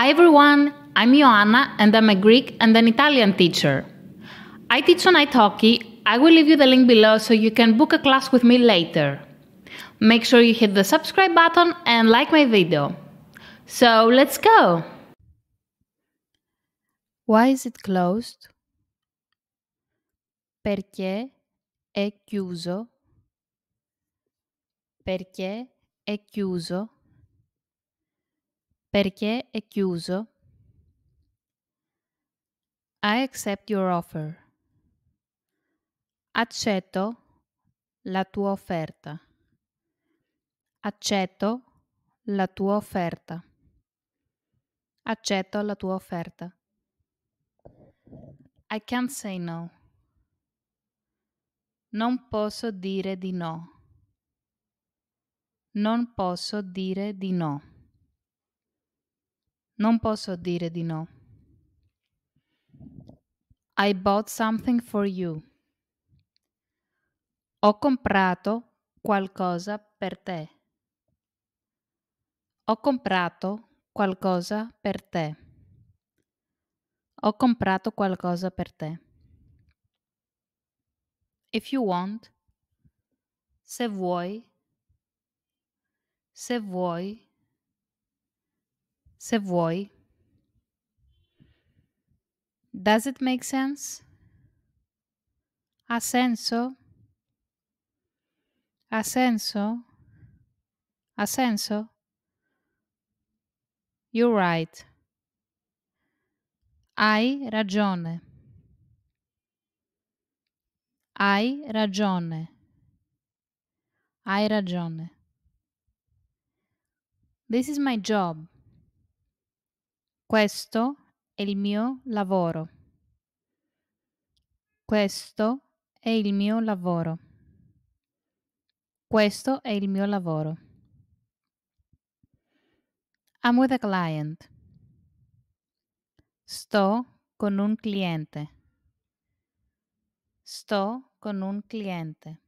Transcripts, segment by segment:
Hi everyone, I'm Ioanna and I'm a Greek and an Italian teacher. I teach on italki. I will leave you the link below so you can book a class with me later. Make sure you hit the subscribe button and like my video. So let's go! Why is it closed? Perché è chiuso? Perché è chiuso? Perché è chiuso? I accept your offer. Accetto la tua offerta. Accetto la tua offerta. Accetto la tua offerta. I can't say no. Non posso dire di no. Non posso dire di no. Non posso dire di no. I bought something for you. Ho comprato qualcosa per te. Ho comprato qualcosa per te. Ho comprato qualcosa per te. If you want, se vuoi, se vuoi se vuoi. Does it make sense? Ha senso? Ha senso? Ha senso? You're right. Hai ragione. Hai ragione. Hai ragione. This is my job. Questo è il mio lavoro. Questo è il mio lavoro. Questo è il mio lavoro. I'm with a client. Sto con un cliente. Sto con un cliente.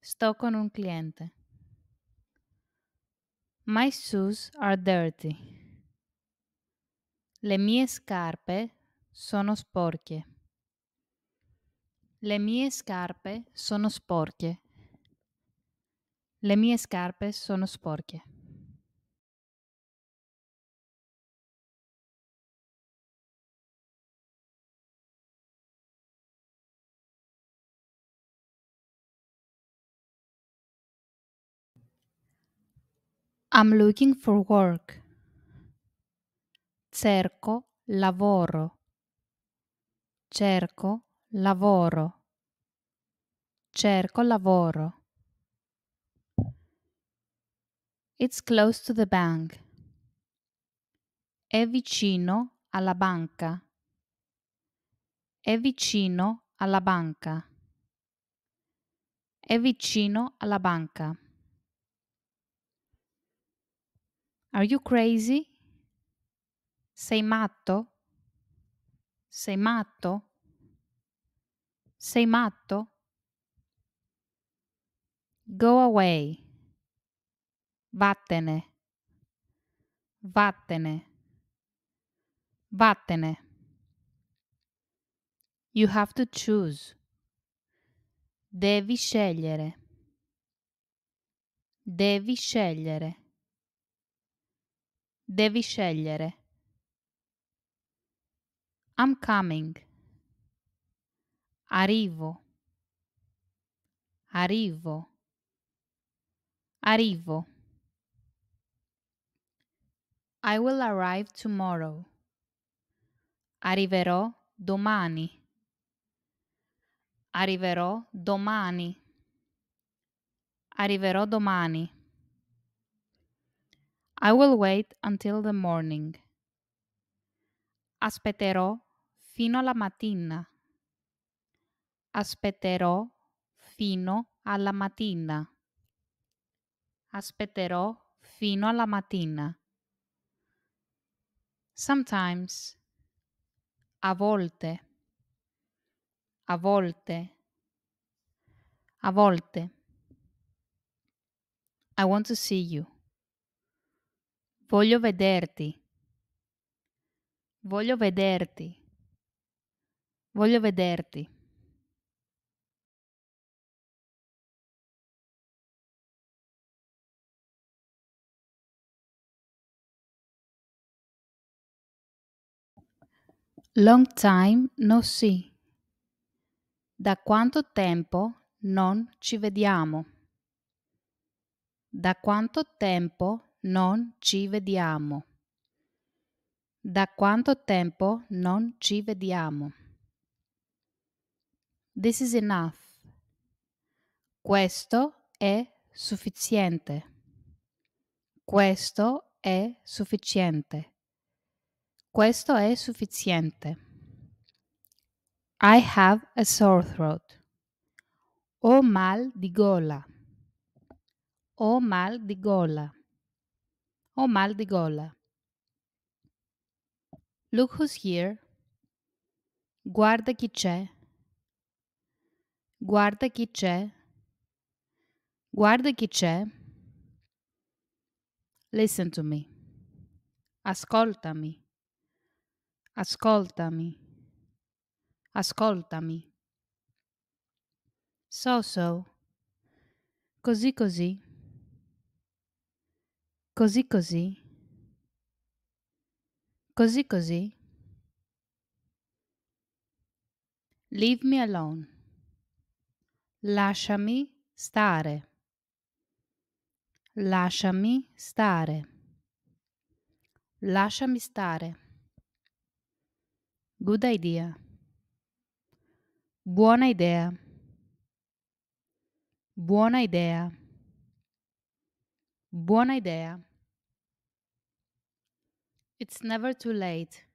Sto con un cliente. My shoes are dirty. Le mie scarpe sono sporche. Le mie scarpe sono sporche. Le mie scarpe sono sporche. I'm looking for work. Cerco lavoro. Cerco lavoro. Cerco lavoro. It's close to the bank. È vicino alla banca. È vicino alla banca. È vicino alla banca. Are you crazy? Sei matto? Sei matto? Sei matto? Go away. Vattene. Vattene. Vattene. You have to choose. Devi scegliere. Devi scegliere. Devi scegliere. I'm coming. Arrivo. Arrivo. Arrivo. I will arrive tomorrow. Arriverò domani. Arriverò domani. Arriverò domani. I will wait until the morning. Aspetterò fino alla mattina. Aspetterò fino alla mattina. Aspetterò fino alla mattina. Sometimes. A volte. A volte. A volte. I want to see you. Voglio vederti. Voglio vederti. Voglio vederti. Long time no see. Da quanto tempo non ci vediamo? Da quanto tempo non ci vediamo? Da quanto tempo non ci vediamo? This is enough. Questo è sufficiente. Questo è sufficiente. Questo è sufficiente. I have a sore throat. Ho mal di gola. Ho mal di gola. Ho mal di gola. Look who's here. Guarda chi c'è. Guarda chi c'è. Guarda chi c'è. Listen to me. Ascoltami. Ascoltami. Ascoltami. So so. Così così. Così così. Così così. Leave me alone. Lasciami stare. Lasciami stare. Lasciami stare. Good idea. Buona idea. Buona idea. Buona idea. It's never too late.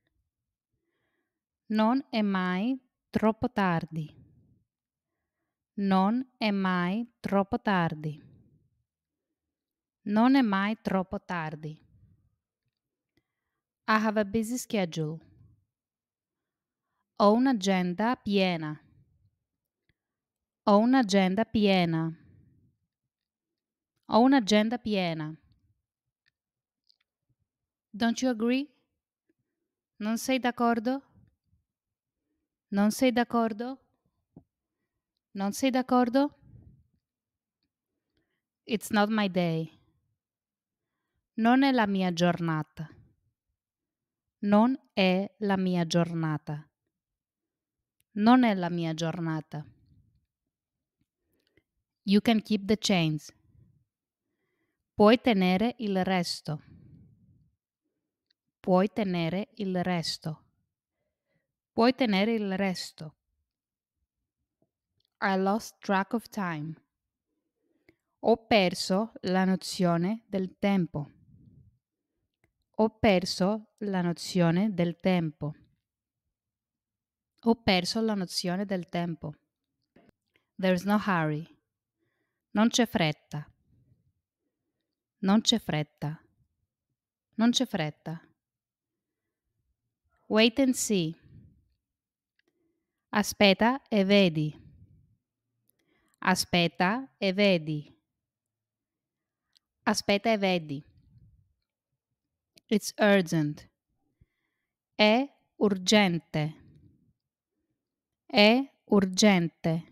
Non è mai troppo tardi. Non è mai troppo tardi. Non è mai troppo tardi. I have a busy schedule. Ho un'agenda piena. Ho un'agenda piena. Ho un'agenda piena. Don't you agree? Non sei d'accordo? Non sei d'accordo? Non sei d'accordo? It's not my day. Non è la mia giornata. Non è la mia giornata. Non è la mia giornata. You can keep the chains. Puoi tenere il resto. Puoi tenere il resto. Puoi tenere il resto. I lost track of time. Ho perso la nozione del tempo. Ho perso la nozione del tempo. Ho perso la nozione del tempo. There's no hurry. Non c'è fretta. Non c'è fretta. Non c'è fretta. Wait and see. Aspetta e vedi. Aspetta e vedi. Aspetta e vedi. It's urgent. È urgente. È urgente.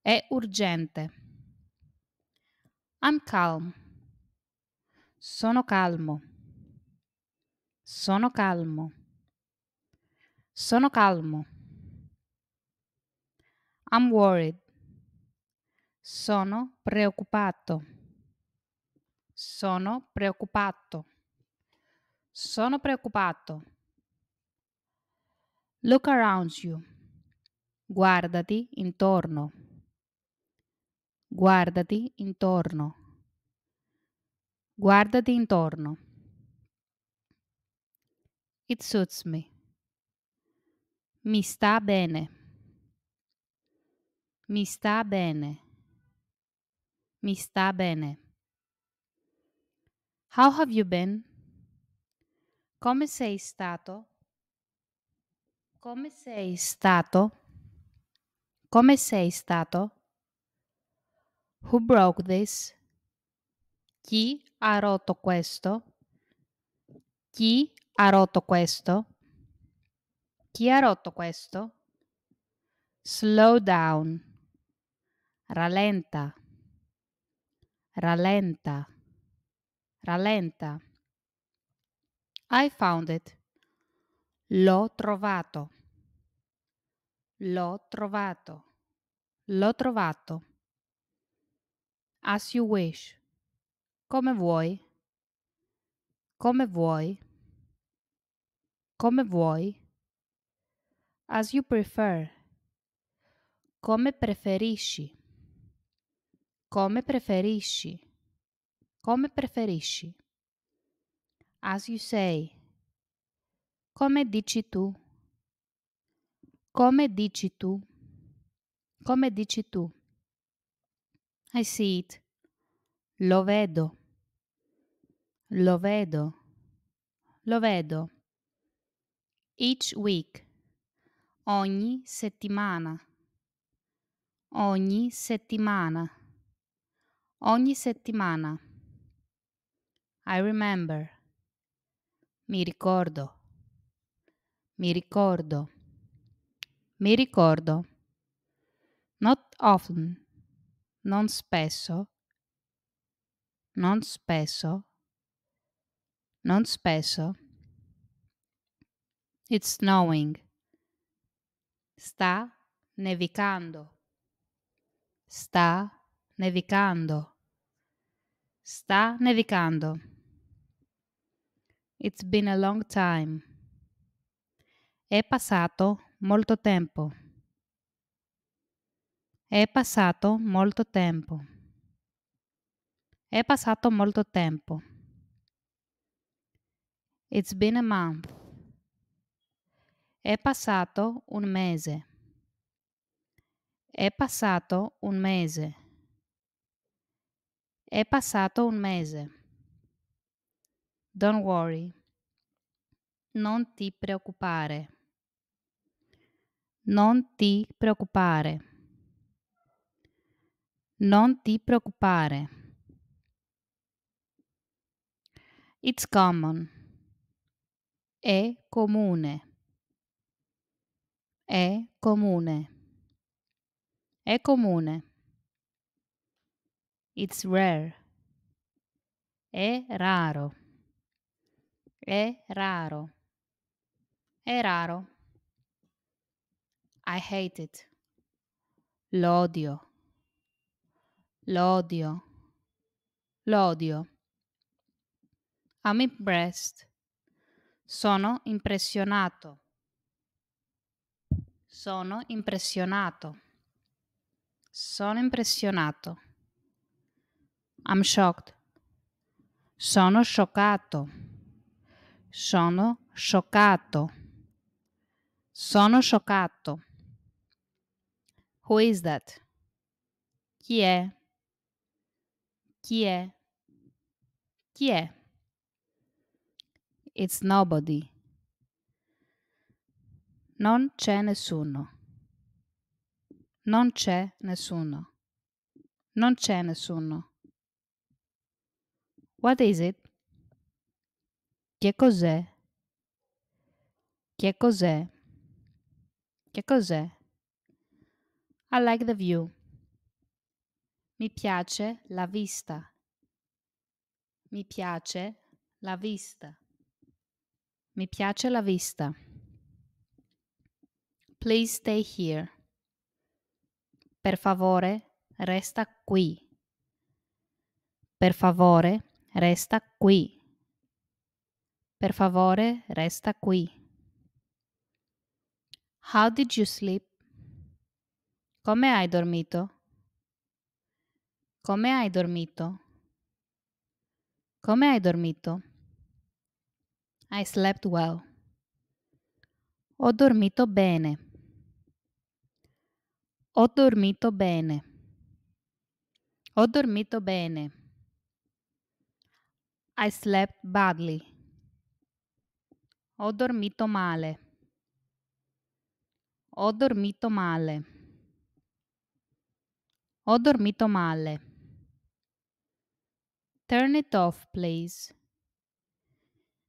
È urgente. I'm calm. Sono calmo. Sono calmo. Sono calmo. I'm worried. Sono preoccupato. Sono preoccupato. Sono preoccupato. Look around you. Guardati intorno. Guardati intorno. Guardati intorno. It suits me. Mi sta bene. Mi sta bene. Mi sta bene. How have you been? Come sei stato? Come sei stato? Come sei stato? Who broke this? Chi ha rotto questo? Chi ha rotto questo? Chi ha rotto questo? Slow down. Rallenta rallenta, rallenta. I found it. L'ho trovato. L'ho trovato. L'ho trovato. As you wish. Come vuoi. Come vuoi. Come vuoi. As you prefer. Come preferisci come preferisci. Come preferisci. As you say. Come dici tu. Come dici tu. Come dici tu. I see it. Lo vedo. Lo vedo. Lo vedo. Each week. Ogni settimana. Ogni settimana Ogni settimana. I remember. Mi ricordo. Mi ricordo. Mi ricordo. Not often. Non spesso. Non spesso. Non spesso. It's snowing. Sta nevicando. Sta nevicando. Sta nevicando. It's been a long time. È passato molto tempo. È passato molto tempo. È passato molto tempo. It's been a month. È passato un mese. È passato un mese. È passato un mese. Don't worry. Non ti preoccupare. Non ti preoccupare. Non ti preoccupare. It's common. È comune. È comune. È comune. It's rare. È raro. È raro. È raro. I hate it. L'odio. L'odio. L'odio. I'm impressed. Sono impressionato. Sono impressionato. Sono impressionato. I'm shocked. Sono scioccato. Sono scioccato. Sono scioccato. Who is that? Chi è? Chi è? Chi è? It's nobody. Non c'è nessuno. Non c'è nessuno. Non c'è nessuno. What is it? Che cos'è? Che cos'è? Che cos'è? I like the view. Mi piace la vista. Mi piace la vista. Mi piace la vista. Please stay here. Per favore, resta qui. Per favore, Resta qui. Per favore, resta qui. How did you sleep? Come hai dormito? Come hai dormito? Come hai dormito? I slept well. Ho dormito bene. Ho dormito bene. Ho dormito bene. I slept badly. Ho dormito male. Ho dormito male. Ho dormito male. Turn it off, please.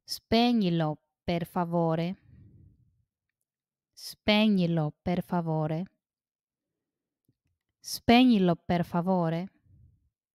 Spegnilo, per favore. Spegnilo, per favore. Spegnilo, per favore.